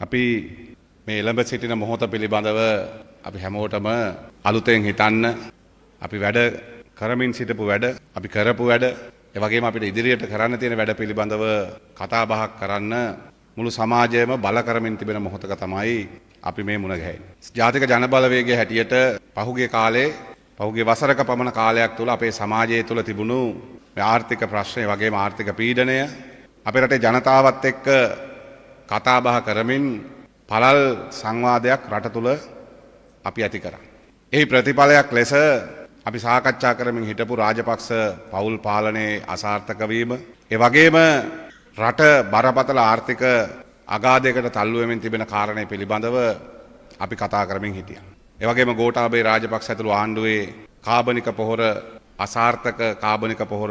අපි මේ එළඹ සිටින මොහොත පිළිබඳව අපි හැමෝටම අලුතෙන් හිතන්න අපි වැඩ කරමින් සිටපු වැඩ අපි කරපු වැඩ එවගේම අපිට ඉදිරියට කරන්න තියෙන වැඩ පිළිබඳව කතාබහක් කරන්න මුළු සමාජයම බල කරමින් තිබෙන මොහොතක තමයි අපි මේ මුණ ගැහෙන්නේ. ජාතික ජනබලවේගයේ හැටියට පහුගිය කාලේ පහුගිය වසරක පමණ කාලයක් තුළ අපේ සමාජය තුළ තිබුණු ආර්ථික ප්‍රශ්නය වගේම ආර්ථික පීඩනය අපේ රටේ ජනතාවත් එක්ක කතාබහ කරමින් පළල් සංවාදයක් රට තුළ අපි ඇති කරා. එහි ප්‍රතිඵලයක් ලෙස අපි සාකච්ඡා කරමින් හිටපු රාජපක්ෂ පවුල් පාලනයේ අසාර්ථකවීම. එවගේම රට බරපතල ආර්ථික අගාධයකට තල්ලුවමින් තිබෙන කාරණය පිළිබඳව අපි කතා කරමින් හිටිය. එවගේම ගෝටාබේ රාජපක්ෂ ඇතුළු ආණ්ඩුවේ කාබනික පොහොර අසාර්ථක කාබනික පොහොර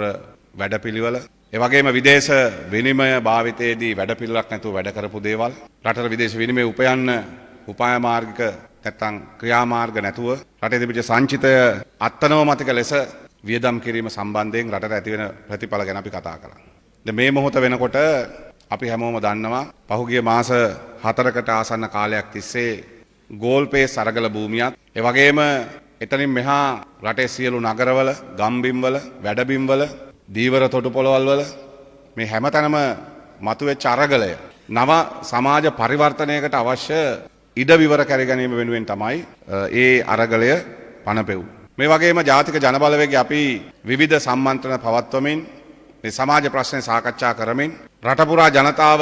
වැඩපිළිවල එවගේම විදේශ විනිමය භාවිතයේදී වැඩපිල්ලක් නැතුව වැඩකරපු දේවල් රටට විදේශ විනිමය උපයන්න උපායමාර්ගික නැත්තං ක්‍රියාමාර්ග නැතුව රටේ තිබිච්ච සංචිතය අත්තනෝමතික ලෙස වියදම් කිරීම සම්බන්ධයෙන් රටට ඇතිවෙන ප්‍රතිඵල ගැන අපි කතා කළා. මේ මොහොත වෙනකොට අපි හැමෝම දන්නවා පහුගිය මාස හතරකට ආසන්න කාලයක් තිස්සේ ගෝල්පේ සරගල භූමියත් එවගේම එතනින් මෙහා රටේ සියලු නගරවල ගම්බිම්වල වැඩබිම්වල දීවර තොටු පොළොවල්වල මේ හැමතැනම මතුවෙච්ච අරගලය. නව සමාජ පරිවර්තනයකට අවශ්‍ය ඉඩ විවර කැරගැනීම වෙනුවෙන් තමයි ඒ අරගලය පනපෙව්. මේ වගේම ජාතික ජනබලවේග අපි විවිධ සම්මන්ත්‍රණ පවත්වමින් සමාජ ප්‍රශ්නය සාකච්ඡා කරමින් රටපුරා ජනතාව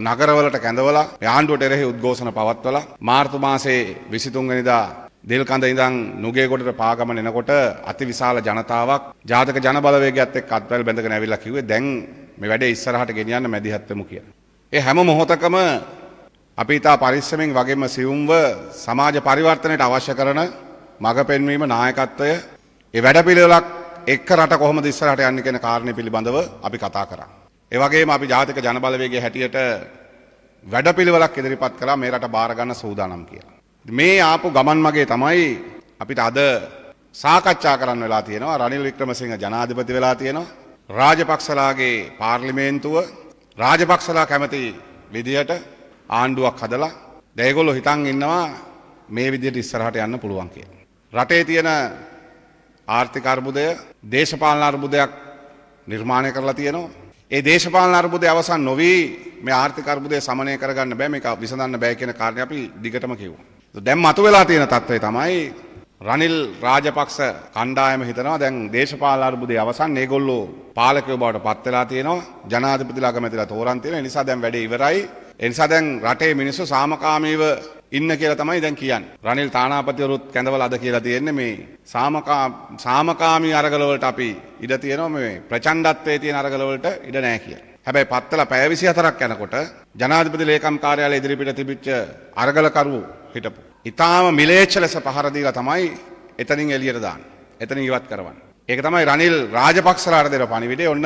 නගරවලට කැඳවලා ආණ්ඩුවට එරෙහි උද්ඝෝෂණ පවත්වලා මාර්තු මාසේ 23 වෙනිදා දෙල්කඳ ඉඳන් නුගේකොටට පාගමන එනකොට අති විශාල ජනතාවක් ජාතක ජනබලවේගත් එක්ක අත්වැල් බැඳගෙන ඇවිල්ලා කිව්වේ දැන් මේ වැඩේ ඉස්සරහට ගෙනියන්න මැදිහත් වෙමු කියලා. ඒ හැම මොහොතකම අපි ඊට පරිස්සමෙන් වගේම සියුම්ව සමාජ පරිවර්තනයට අවශ්‍ය කරන මඟ පෙන්වීම නායකත්වය ඒ වැඩපිළිවෙලක් එක්ක රට කොහොමද ඉස්සරහට යන්නේ කියන කාරණේ පිළිබඳව අපි කතා කරා. ඒ වගේම අපි ජාතික ජනබලවේගයේ හැටියට වැඩපිළිවෙලක් ඉදිරිපත් කළා මේ රට බාර ගන්න සූදානම් කියලා. මේ ආපු ගමන් මගේ තමයි අපිට අද සාකච්ඡා කරන්න වෙලා තියෙනවා රනිල් වික්‍රමසිංහ ජනාධිපති වෙලා තියෙනවා රාජපක්ෂලාගේ පාර්ලිමේන්තුව රාජපක්ෂලා කැමති විදිහට ආණ්ඩුවක් හදලා දැයගොල්ලෝ හිතන් ඉන්නවා මේ විදිහට ඉස්සරහට යන්න පුළුවන් කියලා. රටේ තියෙන ආර්ථික අර්බුදය දේශපාලන අර්බුදයක් නිර්මාණය කරලා තියෙනවා. ඒ දේශපාලන අර්බුදය අවසන් නොවී මේ ආර්ථික අර්බුදය සමනය කරගන්න බෑ මේක විසඳන්න බෑ කියන කාරණේ අපි දිගටම කිව්වා. දැම් මතු වෙලා තියෙන තත්ත්වය තමයි රනිල් රාජපක්ෂ කණ්ඩායම හිතනවා දැන් දේශපාල අර්බුදේ අවසන් ඒගොල්ලෝ පාලකයෝ බවට පත් වෙලා තියෙනවා ජනාධිපතිලා කැමැතිලා තෝරන් තියෙන ඒ නිසා දැන් වැඩේ ඉවරයි ඒ නිසා දැන් රටේ මිනිස්සු සාමකාමීව ඉන්න කියලා තමයි දැන් කියන්නේ රනිල් තානාපතිවරුත් කැඳවලා අද කියලා තියෙන්නේ මේ සාමකා සාමකාමී අරගල වලට අපි ඉඩ තියෙනවා මේ ප්‍රචණ්ඩත්වයේ තියෙන අරගල වලට ඉඩ නැහැ කියලා හැබැයි පත්තල පැය 24ක් යනකොට ජනාධිපති ලේකම් කාර්යාලය ඉදිරිපිට තිබිච්ච අරගලකරුවෝ හිටපු. ඉතාම මිලේච්ච ලෙස පහරදීලා තමයි එතනින් එලියට දාන්න. එතනින් ඉවත් කරවන්න. ඒක තමයි රනිල් රාජපක්ෂලාට දෙන පණිවිඩය. ඔන්න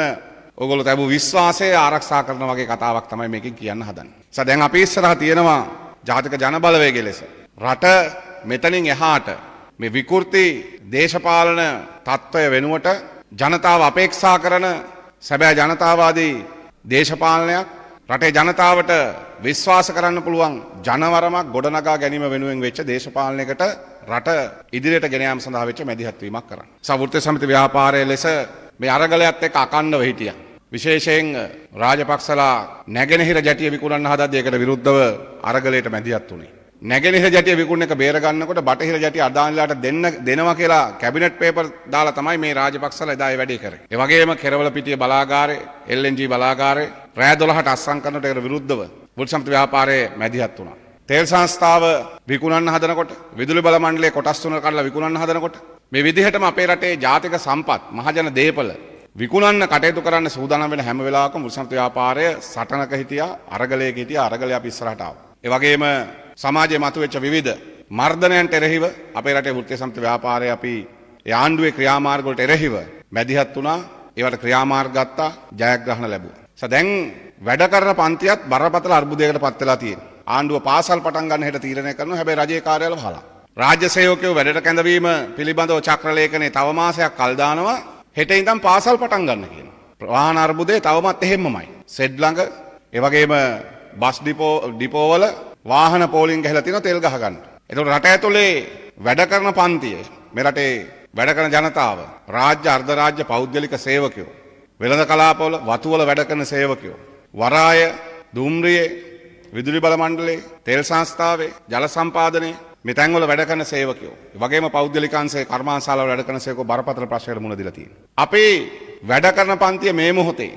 ඔගොල්ලෝ තැබූ විශ්වාසය ආරක්ෂා කරන වගේ කතාවක් තමයි මේකෙන් කියන්න හදන්නේ. ස දැන් අපි ඉස්සරහ තියෙනවා ජාතික ජනබලවේගය ලෙස රට මෙතනින් එහාට මේ විකෘති දේශපාලන තත්ත්වය වෙනුවට ජනතාව අපේක්ෂා කරන සැබෑ ජනතාවාදී දේශපාලනයක් රටේ ජනතාවට විශ්වාස කරන්න පුළුවන් ජනවරමක් ගොඩනගා ගැනීම වෙනුවෙන් වෙච්ච දේශපාලනයකට රට ඉදිරියට ගෙන යාම සඳහා වෙච්ච මැදිහත්වීමක් කරන්න. සවෘත්ති සමිති ව්‍යාපාරය ලෙස මේ අරගලයත් එක්ක අකණ්ඩව හිටියා. විශේෂයෙන් රාජපක්ෂලා නැගෙනහිර ජැටිය විකුණන්න හදද්දී ඒකට විරුද්ධව අරගලයට මැදිහත් වුණේ. නැගෙනහිර ජටිය විකුණන එක බේරගන්නකොට බටහිර ජටිය අදානිලාට දෙන්න දෙනවා කියලා කැබිනට් පේපර් දාලා තමයි මේ රාජපක්ෂලා එදා ඒ වැඩේ කරේ. ඒ වගේම කෙරවල පිටිය බලාගාරේ LNG බලාගාරේ රෑ 12ට අස්සම් කරනට ඒකට විරුද්ධව බුල්සම්ප්‍ර ව්‍යාපාරයේ මැදිහත් වුණා. තෙල් සංස්ථාව විකුණන්න හදනකොට විදුලි බල මණ්ඩලයේ කොටස් තුනක් කඩලා විකුණන්න හදනකොට මේ විදිහටම අපේ රටේ ජාතික සම්පත් මහජන දේපල විකුණන්න කටයුතු කරන්න සූදානම් වෙන හැම වෙලාවකම මුල්සම්ප්‍ර ව්‍යාපාරය සටනක හිටියා අරගලයක හිටියා අරගලය අපි ඉස්සරහට ආවා. ඒ වගේම සමාජය මතුවෙච්ච විවිධ මර්ධනයන්ට එරෙහිව අපේ රටේ වෘත්තීය සමිති ව්‍යාපාරය අපි යාණ්ඩුවේ ක්‍රියාමාර්ග වලට එරෙහිව මැදිහත් වුණා ඒවට ක්‍රියාමාර්ග ගත්තා ජයග්‍රහණ ලැබුවා. ස දැන් වැඩ කරන පන්තියත් බරපතල අර්බුදයකට පත් වෙලා තියෙනවා. ආණ්ඩුව පාසල් පටන් ගන්න හැට තීරණය කරනවා හැබැයි රජයේ කාර්යාල වහලා. රාජ්‍ය සේවකයෝ වැඩට කැඳවීම පිළිබඳව චක්‍රලේඛනයේ තව මාසයක් කල් දානවා හෙට ඉඳන් පාසල් පටන් ගන්න කියනවා. වාහන අර්බුදය තවමත් එහෙම්මමයි. සෙඩ් ළඟ ඒ වගේම බස් ඩිපෝ ඩිපෝවල වාහන පෝලිං ගහලා තියෙනවා තෙල් ගහ ගන්න. ඒතකොට රට ඇතුලේ වැඩ කරන පන්තිය මේ රටේ වැඩ කරන ජනතාව රාජ්‍ය අර්ධරාජ්‍ය පෞද්ගලික සේවකයෝ වෙළඳ කලාපවල වතුවල වැඩ කරන සේවකයෝ වරාය දුම්රියේ විදුලි බල මණ්ඩලයේ තෙල් සංස්ථාවේ ජල සම්පාදනයේ මේ තැන්වල වැඩ කරන සේවකයෝ වගේම පෞද්ගලිකාංශයේ කර්මාන්තශාලාවල වැඩ කරන සේවකෝ බරපතල ප්‍රශ්නයකට මුහුණ දීලා තියෙනවා. අපේ වැඩ කරන පන්තිය මේ මොහොතේ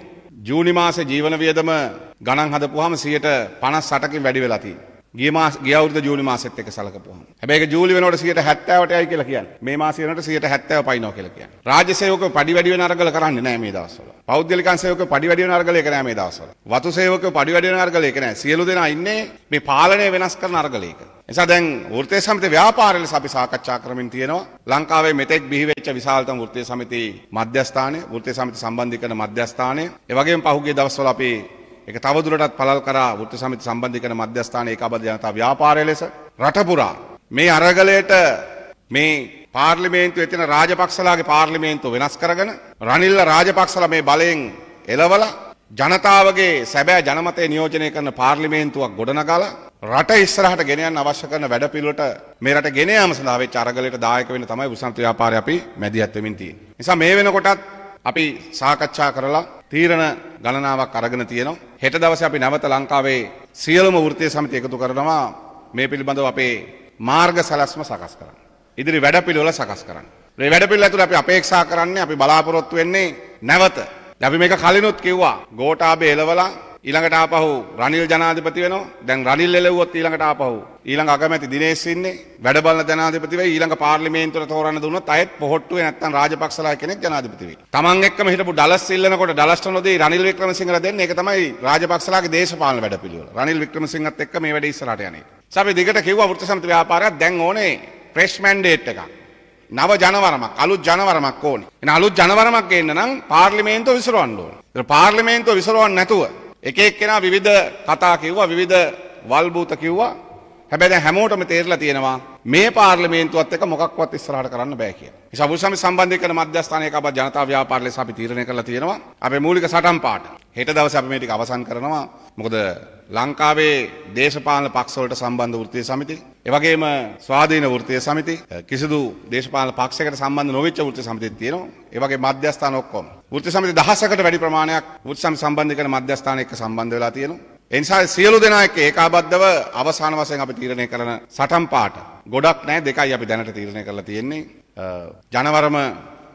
ජූනි මාසේ ජීවන වියදම ගණන් හදපුවාම 158කින් වැඩි වෙලා තියෙනවා. ගේ ගේවුද ජූලි මාසත් එක සලකපුහම හැබැයි ජූලි වෙනට සියට හැත්තවට යයි කියලා කියන්න මේ මාසනට සියට හැත්තව පයිනෝ කියල කිය රාජසයෝක පඩිවැඩිය නරගල කරන්න නෑ මේ දවසල පෞද්ගලිකන්සයෝක පඩිවැඩිය නර්ගල එකන මේ දවසල වතුසයෝක පඩිවැඩිය නර්ගල එකන සියලු දෙෙන ඉන්නේ මේ පාලනය වෙනස් කර නර්ගලයක එස දැන් ෘතය සමති ව්‍යාපාරල සපි සාකච්ඡා කරමින් තියෙනවා ලංකාවේ මෙතෙක් බිහිවෙච්ච විශාල්තම ෘතය සමති මධ්‍යස්ථානය ෘතය සමති සම්බන්ධිකන මධ්‍යස්ථානය එවගේ පහුගේ දවස්වල අපේ එක තවදුරටත් පළල් කරා වෘත්ති සමිති සම්බන්ධිකන මධ්‍යස්ථාන ඒකාබද්ධ ජනතා ව්‍යාපාරය ලෙස රටපුරා මේ අරගලයට මේ පාර්ලිමේන්තුව එතින රාජපක්ෂලාගේ පාර්ලිමේන්තුව වෙනස් කරගෙන රනිල්ල රාජපක්ෂල මේ බලයෙන් එලවල ජනතාවගේ සැබෑ ජනමතය නියෝජනය කරන පාර්ලිමේන්තුවක් ගොඩනගල රට ඉස්සරහට ගෙනයන් අවශ්‍ය කරන වැඩපිල්ලට මේරට ගෙනයාම සඳාවේ චරගලට දායක වෙන තමයි උසන්ත්‍ර ව්‍යාපාරය අපි මැදිහත් වෙමින් තියෙන්නේ. නිසා මේ වෙනකොටත් අපි සාකච්ඡා කරලා තීරණ ගණනාවක් අරගෙන තියෙනවා. හෙට දවසේ අපි නැවත ලංකාවේ සියලුම වෘත්තීය සමිති එකතු කරනවා මේ පිළිබඳව අපේ මාර්ග සලස්ම සකස් කරන්න. ඉදිරි වැඩපිළිවෙල සකස් කරන්න. මේ වැඩපිළිවෙල ඇතුළේ අපි අපේක්ෂා කරන්නේ අපි බලාපොරොත්තු වෙන්නේ නැවත. අපි මේක කලිනුත් කිව්වා. ගෝඨාභය එළවලා ඊළඟට ආපහු රනිල් ජනාධිපති වෙනවා දැන් රනිල් එලෙව්වොත් ඊළඟට ආපහු ඊළඟ අගමැති දිනේෂ් ඉන්නේ වැඩ බලන ජනාධිපති වෙයි ඊළඟ පාර්ලිමේන්තුවට තෝරන්න දුන්නොත් අයත් පොහොට්ටුවේ නැත්තම් රාජපක්ෂලා කෙනෙක් ජනාධිපති වෙයි තමන් එක්කම හිටපු ඩලස් ඉල්ලනකොට ඩලස්ට නොදී රනිල් වික්‍රමසිංහට දෙන්නේ ඒක තමයි රාජපක්ෂලාගේ දේශපාලන වැඩපිළිවෙල රනිල් වික්‍රමසිංහත් එක්ක මේ වැඩ ඉස්සරහට යන්නේ අපි දිගට කිව්වා වෘත්ති සමිති ව්‍යාපාරයක් දැන් ඕනේ ප්‍රෙස් මැන්ඩේට් එකක් නව ජනවරමක් අලුත් ජනවරමක් ඕනි. එන අලුත් ජනවරමක් ගේන්න නම් පාර්ලිමේන්තුව විසරවන්න ඕන. පාර්ලිමේන්තුව විසරවන්න නැතුව එක එක්කෙනා විවිධ කතා කිව්වා විවිධ වල්භූත කිව්වා හැබැ හැමෝටම තේරලා තියෙනවා මේ පාර්ලිමේන්තුවත් එක මොකක්වත් ඉස්සරහට කරන්න බෑ කියලා. මේ සබුසම සම්බන්ධ කරන මධ්‍යස්ථානයක අප ජනතා ව්‍යාපාරලෙස අපි තීරණය කරලා තියෙනවා. අපේ මූලික සටන් පාට. හෙට දවසේ අපි මේ ටික අවසන් කරනවා. මොකද ලංකාවේ දේශපාලන පක්ෂවලට සම්බන්ධ වෘත්තීය සමිති, ඒ වගේම ස්වාධීන වෘත්තීය සමිති, කිසිදු දේශපාලන පක්ෂයකට සම්බන්ධ නොවෙච්ච වෘත්තීය සමිතිත් තියෙනවා. ඒ වගේ මධ්‍යස්ථාන ඔක්කොම. වෘත්තීය සමිති දහසකට වැඩි ප්‍රමාණයක් වෘත්තීය සම්බන්ධ කරන මධ්‍යස්ථාන එක්ක සම්බන්ධ වෙලා තියෙනවා. එනිසා සියලු දෙනා එක්ක ඒකාබද්ධව අවසාන වශයෙන් අපි තීරණය කරන සටන් පාට ගොඩක් නැහැ දෙකයි අපි දැනට තීරණය කරලා තියෙන්නේ ජනවරම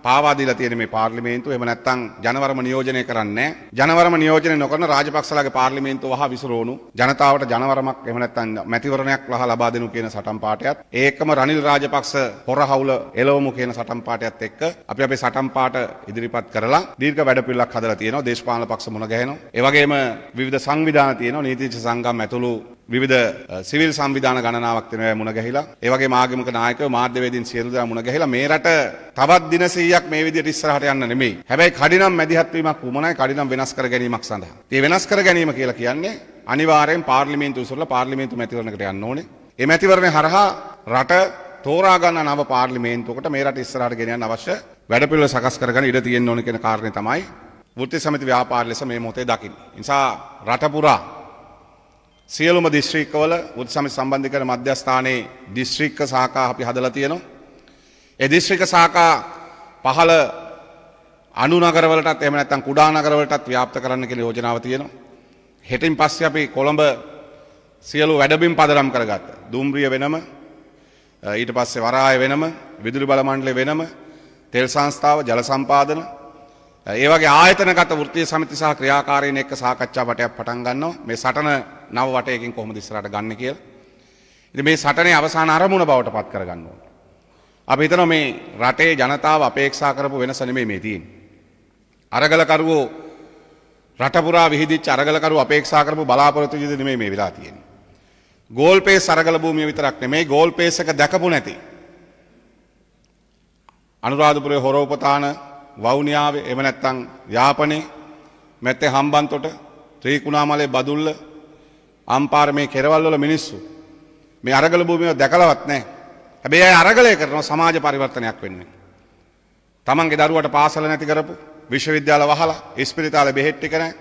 පාවාදීලා තියෙන මේ පාර්ලිමේන්තුව එහෙම නැත්නම් ජනවරම නියෝජනය කරන්නේ ජනවරම නියෝජනය නොකරන රාජපක්ෂලාගේ පාර්ලිමේන්තුව වහා විසිරෝණු ජනතාවට ජනවරමක් එහෙම නැත්නම් මැතිවරණයක් වහා ලබා දෙනු කියන සටන් පාඨයත් ඒකම රනිල් රාජපක්ෂ හොර හවුල එළවමු කියන සටන් පාඨයත් එක්ක අපි අපේ සටන් පාඨ ඉදිරිපත් කරලා දීර්ඝ වැඩපිළිවෙලක් හදලා තියෙනවා දේශපාලන පක්ෂ මුණ ගැහෙනවා ඒ වගේම විවිධ සංවිධාන තියෙනවා නීතිච්ඡ සංගම් ඇතුළු විධ සිවිල් සංවිධාන ගණනාවක් වෙනවා මුණ ගැහිලා ඒවගේ මාගමක නායක මාධ්‍යවේදින් සියලු දෙනා මුණ ගැහිලා මේ රට තවත් දින 100ක් මේ විදිහට ඉස්සරහට යන්න නෙමෙයි. හැබැයි කඩිනම් මැදිහත් වීමක් වුමනයි කඩිනම් වෙනස් කර ගැනීමක් සඳහා. මේ වෙනස් කර ගැනීම කියලා කියන්නේ අනිවාර්යෙන් පාර්ලිමේන්තු උසරලා පාර්ලිමේන්තු මැතිවරණකට යන්න ඕනේ. මේ මැතිවරණය හරහා රට තෝරා ගන්න නව පාර්ලිමේන්තුවකට මේ රට ඉස්සරහට ගෙන යන්න අවශ්‍ය වැඩපිළිවෙල සකස් කරගෙන ඉඩ තියෙන්න ඕන කියන කාරණේ තමයි වෘත්ති සමිති ව්‍යාපාර ලෙස මේ මොහොතේ දකින්නේ. නිසා රට පුරා සියලුම දිස්ශ්‍රීකවල උත්සම සම්බන්ධිකර මධ්‍යස්ථානයේ දිස්ශ්‍රික්ක සාකා අපි හදල තියෙනවා. එ දිස්ශ්‍රික සාකා පහළ අනුනගරවලට එමනත්තන් කුඩා නගරවලටත් ව්‍යාප්ත කරන්න කෙන යෝජනාව තියෙනවා. හෙටින් පස්ස අපි කොළඹ සියලු වැඩබිම් පදරම් කරගත්ත. දුම්රිය වෙනම ඊට පස්සේ වරාය වෙනම විදුලි බලමණ්ඩලය වෙනම තෙල් සංස්ථාව ජල සම්පාදන ඒවගේ ආයතනගත ෘතිය සමති සහ ක්‍රියාකාරයෙන් එක්ක සාකච්ඡා පටයක් පටන් ගන්නවා මේ සටන නව වටයකින් කොහොම දිස්රට ගන්න කියල. ඉති මේ සටනේ අවසාන අරමුණ බවට පත් කරගන්න ඕන. අපි හිතන මේ රටේ ජනතාව අපේක්ෂා කරපු වෙනස නෙමේ මේ තියෙන්. අරගලකරුවෝ රටපුරා විහිදි චරගලකරු අපේක්ෂා කරපු බලාපොරොත්තු ජිද නෙමේ මේ වෙලා තියෙන. ගෝල්පේ සරගල භූමිය විතරක් නෙමේ ගෝල්පේසක දැකපු නැති. අනුරාධපුරය හොරෝපතාන වෞනියාව එම නැත්තං යාපනේ මැත්තේ හම්බන්තොට ත්‍රීකුණාමලේ බදුල්ල අම්පාර මේ කෙරවල්වල මිනිස්සු. මේ අරගල භූමිය දැකලවත් නෑ. හැබැයි අය අරගලය කරන සමාජ පරිවර්තනයක් වෙන්නේ. තමන්ගේ දරුවට පාසල නැති කරපු විශ්වවිද්‍යාල වහලා ඉස්පිරිතාල බෙහෙට්ටි කරන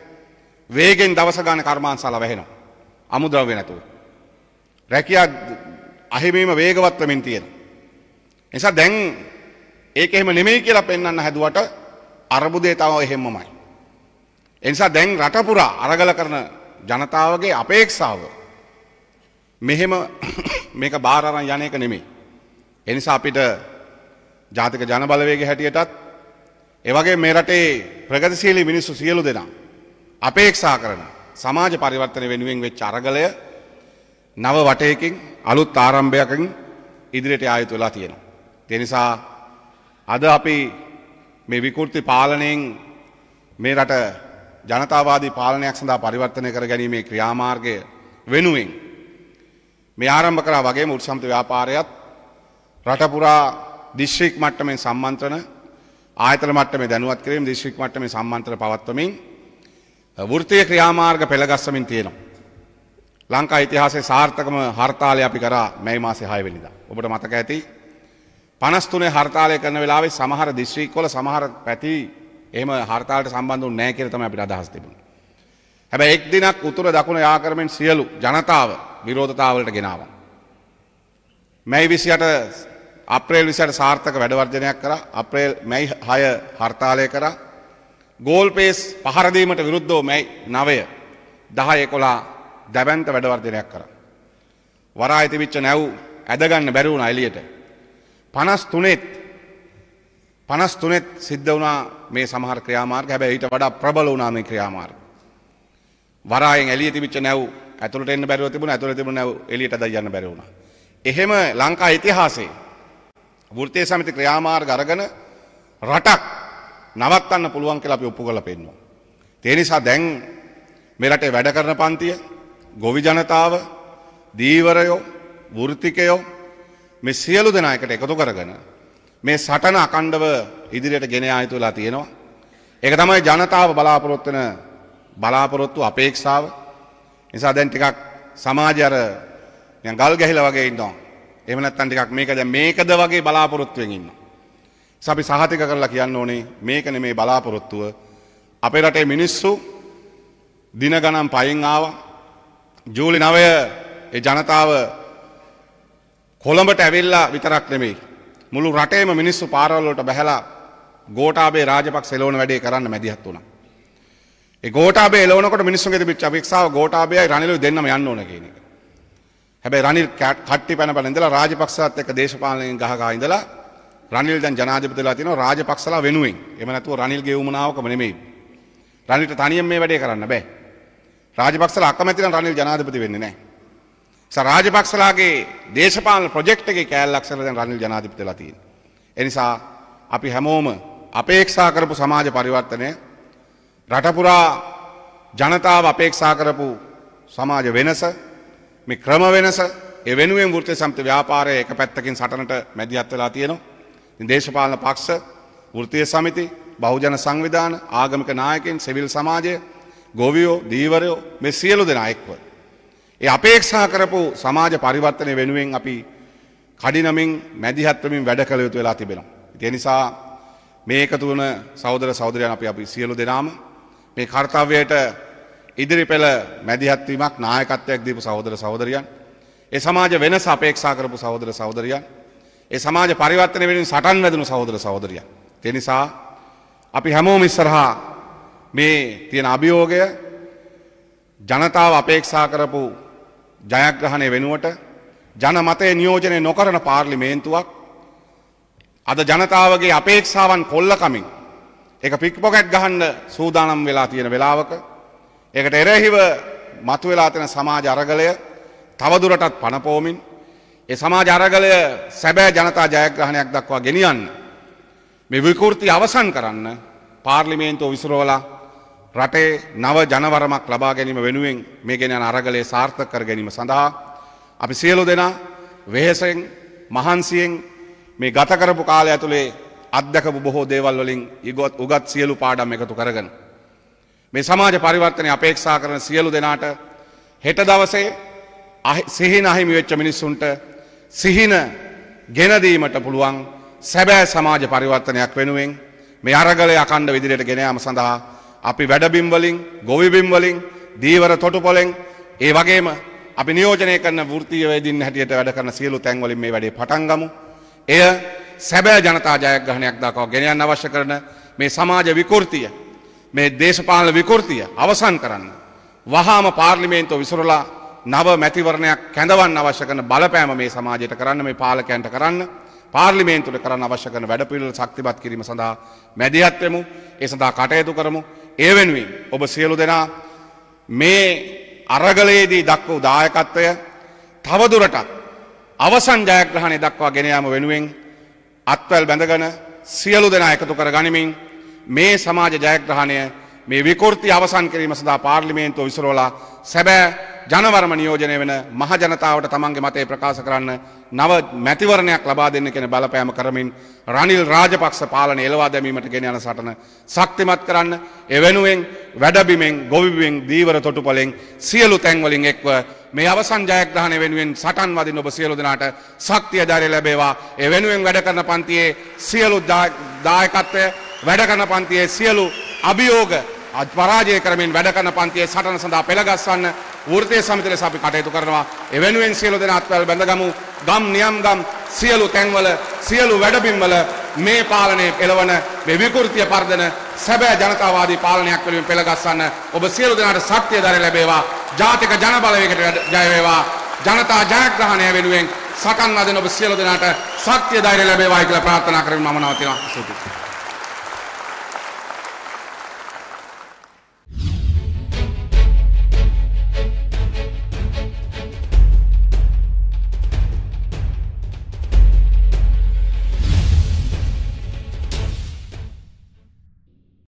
වේගෙන් දවස ගන්න කර්මාන්තශාලා වැහෙනවා. අමුද්‍රව්‍ය නැතුව. රැකියා අහිමීම වේගවත් වෙමින් තියෙන. නිසා දැන් ඒක එහෙම නෙමෙයි කියලා පෙන්වන්න හැදුවට අරබුදේ තව එහෙම්මමයි. එනිසා දැන් රට පුරා අරගල කරන ජනතාවගේ අපේක්ෂාව මෙහෙම මේක බාරරන් යන එක නෙමේ. එනිසා අපිට ජාතික ජනබලවේග හැටියටත් එවගේ මේ රටේ ප්‍රගතිශීලී මිනිස්සු සියලු දෙනා අපේක්ෂා කරන සමාජ පරිවර්තන වෙනුවෙන් වෙච්ච අරගලය නව වටයකින් අලුත් ආරම්භයකින් ඉදිරියට ආයුතු වෙලා තියෙනවා. දෙනිසා අද අපි මේ විකෘති පාලනයෙන් මේ රට ජනතාවාදී පාලනයක් සඳහා පරිවර්තනය කර ගැනීමේ ක්‍රියාමාර්ගය වෙනුවෙන් මේ ආරම්භ කරා වගේම උත්සම්ත ව්‍යාපාරයත් රටපුරා දිශ්‍රික් මට්ටමේ සම්මන්ත්‍රණ ආයතන මට්ටමේ දැනුවත් කිරීම දිශ්‍රික් මට්ටමේ සම්මන්ත්‍රණ පවත්වමින් වෘත්තීය ක්‍රියාමාර්ග පෙළගස්සමින් තියෙනවා. ලංකා ඉතිහාසයේ සාර්ථකම හර්තාලය අපි කරා මැයි මාසේ 6 වෙනිදා. ඔබට මතක ඇති 53 හර්තාලය කරන වෙලාවේ සමහර දිස්ත්‍රික්කවල සමහර පැති එහම හර්තාලට සම්බන්ධු නෑ කියල තම අපිට අදහස් තිබුණ. හැබැ එක් දිනක් උතුර දකුණ යාකරමෙන් සියලු ජනතාව විරෝධතාවලට ගෙනාව. මැයි විසියට අප්‍රේල් විසියට සාර්ථක වැඩවර්ජනයක් කර අප්‍රේල් මැයි හය හර්තාලය කර ගෝල්පේස් පහරදීමට විරුද්ධෝ මැයි නවය දහ එකොලා දැබැන්ත වැඩවර්ජනයක් කර. වරා ඇතිවිච්ච නැව් ඇදගන්න බැරවුණ අයිලියට. පනස් තුනෙත් පනස් තුනෙත් සිද්ධ වුණා මේ සමහර ක්‍රියාමාර්ග හැබැයි ඊට වඩා ප්‍රබල වුණා මේ ක්‍රියාමාර්ග. වරායෙන් එළිය තිබිච්ච නැව් ඇතුළට එන්න බැරුව තිබුණා ඇතුළේ තිබුණ නැව් එළියට දාන්න බැරි වුණා. එහෙම ලංකා ඉතිහාසයේ වෘත්තීය සමිති ක්‍රියාමාර්ග අරගෙන රටක් නවත්තන්න පුළුවන් කියලා අපි ඔප්පු කරලා පෙන්නවා. ඒ නිසා දැන් මේ රටේ වැඩ කරන පන්තිය, ගොවි ජනතාව, දීවරයෝ, වෘත්තිකයෝ මේ සියලු දෙනා එකට එකතු කරගෙන මේ සටන අකණ්ඩව ඉදිරියට ගෙන ආයතු වෙලා තියෙනවා. ඒක තමයි ජනතාව බලාපොරොත්තු වෙන බලාපොරොත්තු අපේක්ෂාව. නිසා දැන් ටිකක් සමාජය අර නිකන් ගල් ගැහිලා වගේ ඉන්නවා. එහෙම නැත්නම් ටිකක් මේක දැන් මේකද වගේ බලාපොරොත්තු වෙමින් ඉන්නවා. නිසා අපි සහතික කරලා කියන්න ඕනේ මේක නෙමේ බලාපොරොත්තුව. අපේ රටේ මිනිස්සු දින ගණන් පයින් ආවා. ජූලි 9 ඒ ජනතාව කොළඹට ඇවිල්ලා විතරක් නෙමෙයි මුළු රටේම මිනිස්සු පාරවල්ලට බැහලා ගෝටාබේ රාජපක් සෙලෝන වැඩේ කරන්න මැදිහත් වුණා. ඒ ගෝටාබේ එලවනකොට මිනිස්සුන්ගේ තිබිච්ච අපේක්ෂාව ගෝටාබේයි රනිලුයි දෙන්නම යන්න ඕන කියන එක. හැබැයි රනිල් කට්ටි පැන පැන ඉඳලා රාජපක්ෂවත් එක්ක දේශපාලනයෙන් ගහ ගහ ඉඳලා රනිල් දැන් ජනාධිපතිලා තියෙනවා රාජපක්ෂලා වෙනුවෙන්. එහෙම නැතුව රනිල්ගේ වුමනාවකම නෙමෙයි. රනිල්ට තනියෙන් මේ වැඩේ කරන්න බෑ. රාජපක්ෂලා අකමැති නම් රනිල් ජනාධිපති වෙන්නේ නැහැ. රාජපක්ෂලාගේ දේශපාල ප්‍රජෙක්්ගේ කෑල්ලක්ෂරද රනිල් ජනාධිපතිලා තියෙන. එනිසා අපි හැමෝම අපේක්ෂා කරපු සමාජ පරිවර්තනය රටපුරා ජනතාව අපේක්ෂා කරපු සමාජ වෙනස මේ ක්‍රම වෙනස එවෙනුවෙන් ෘතය සම්ත ව්‍යාපාරය එක පැත්තකින් සටනට මැදිහත් වෙලා තියෙනවා. දේශපාලන පක්ෂ ෘතිය සමිති බහුජන සංවිධාන ආගමික නායකෙන් සෙවිල් සමාජය ගොවියෝ දීවරයෝ මෙ සියලු දෙෙන අයෙක්ව. ඒ අපේක්ෂා කරපු සමාජ පරිවර්තනය වෙනුවෙන් අපි කඩිනමින් මැදිහත්වමින් වැඩ කළ යුතු වෙලා තිබෙනවා. ඒ නිසා මේ එකතු වන සහෝදර සහෝදරයන් අපි අපි සියලු දෙනාම මේ කාර්යයට ඉදිරි පෙළ මැදිහත්වීමක් නායකත්වයක් දීපු සහෝදර සහෝදරියන් ඒ සමාජ වෙනස අපේක්ෂා කරපු සහෝදර සහෝදරියන් ඒ සමාජ පරිවර්තනය වෙනුවෙන් සටන් වැදුණු සහෝදර සහෝදරියන්. ඒ නිසා අපි හැමෝම ඉස්සරහා මේ තියෙන අභියෝගය ජනතාව අපේක්ෂා කරපු ජයග්‍රහණය වෙනුවට ජනමතය නියෝජනය නොකරන පාර්ලිමේන්තුවක් අද ජනතාවගේ අපේක්ෂාවන් කොල්ලකමින් එක පික්පොකැක් ගහන්න සූදානම් වෙලා තියෙන වෙලාවක ඒකට එරෙහිව මතුවෙලා තියෙන සමාජ අරගලය තවදුරටත් පනපෝමින් ඒ සමාජ අරගලය සැබෑ ජනතා ජයග්‍රහණයක් දක්වා ගෙනියන්න මේ විකෘති අවසන් කරන්න පාර්ලිමේන්තුව විසිරෝලා රටේ නව ජනවරමක් ලබා ගැනීම වෙනුවෙන් මේ ගෙන යන අරගලේ සාර්ථක කර ගැනීම සඳහා අපි සියලු දෙනා වෙහෙසෙන් මහන්සියෙන් මේ ගත කරපු කාලය ඇතුළේ අධ්‍යකපු බොහෝ දේවල් වලින් ඉගොත් උගත් සියලු පාඩම් එකතු කරගෙන මේ සමාජ පරිවර්තනය අපේක්ෂා කරන සියලු දෙනාට හෙට දවසේ සිහින අහිමි වෙච්ච මිනිස්සුන්ට සිහින ගෙනදීමට පුළුවන් සැබෑ සමාජ පරිවර්තනයක් වෙනුවෙන් මේ අරගලය අකණ්ඩ විදිහට ගෙන යාම සඳහා අපි වැඩබිම්වලින් ගොවිබිම්වලින් දීවර තොටුපොලෙන් ඒ වගේම අපි නියෝජනය කරන ෘතියවේදින් හැටියට වැඩ කරන සියලු තැන්වලින් මේ වැඩේ පටන්ගමු. එය සැබෑ ජනතා ජයග්‍රහණයක් දක්වා ගෙනයන් අවශ්‍ය කරන මේ සමාජ විකෘතිය මේ දේශපාලන විකෘතිය අවසන් කරන්න. වහාම පාර්ලිමේන්තුව විසුරලා නව මැතිවරණයක් කැඳවන් අවශ්‍ය කරන බලපෑම මේ සමාජයට කරන්න මේ පාලකයන්ට කරන්න පාර්ලිමේන්තුවට කරන්න අවශ්‍ය කරන වැඩපිළිවෙල ශක්තිමත් කිරීම සඳහා මැදිහත් වෙමු. ඒ සඳහා කටයුතු කරමු. ඒ වෙනුවෙන් ඔබ සියලු දෙනා මේ අරගලයේදී දක්වූ දායකත්වය තවදුරටත් අවසන් ජයග්‍රහණය දක්වා ගෙන යාම වෙනුවෙන් අත්වැල් බැඳගෙන සියලු දෙනා එකතු කර ගනිමින් මේ සමාජ ජයග්‍රහණය මේ විකෘති අවසන් කිරීම සඳහා පාර්ලිමේන්තුව විසරෝලා සැබෑ ජනවරම නියෝජනය වෙන මහජනතාවට තමන්ගේ මතේ ප්‍රකාශ කරන්න නව මැතිවරණයක් ලබා දෙන්න කෙන බලපෑම කරමින් රනිල් රාජපක්ෂ පාලන එලවා දැමීමට ගෙන යන සටන ශක්තිමත් කරන්න එවෙනුවෙන් වැඩබිමෙන් ගොවිබෙන් දීවර තොටුපලෙන් සියලු තැන්වලින් එක්ව මේ අවසන් ජයග්‍රහණය වෙනුවෙන් සටන් වදින ඔබ සියලු දෙනාට ශක්තිය ධෛර්ය ලැබේවා ඒ වෙනුවෙන් වැඩ කරන පන්තියේ සියලු දායකත්වය වැඩ කරන පන්තියේ සියලු අභියෝග පරාජය කරමින් වැඩ කරන පන්තියේ සටන සඳහා පෙළගස්වන්න වෘත්තීය සමිතිය ලෙස අපි කටයුතු කරනවා. එවෙනුවෙන් සියලු දෙනා අත්වල බැඳගමු. ගම් නියම් ගම් සියලු තැන්වල සියලු වැඩබිම්වල මේ පාලනය එළවන මේ විකෘතිය පර්ධන සැබෑ ජනතාවාදී පාලනයක් වෙනුවෙන් පෙළගස්වන්න ඔබ සියලු දෙනාට සත්‍ය ධෛර්ය ලැබේවා. ජාතික ජනබලවේගයට ජය වේවා. ජනතා ජයග්‍රහණය වෙනුවෙන් සටන් අදින ඔබ සියලු දෙනාට සත්‍ය ධෛර්ය ලැබේවායි කියලා ප්‍රාර්ථනා කරමින් මම නවතිනවා.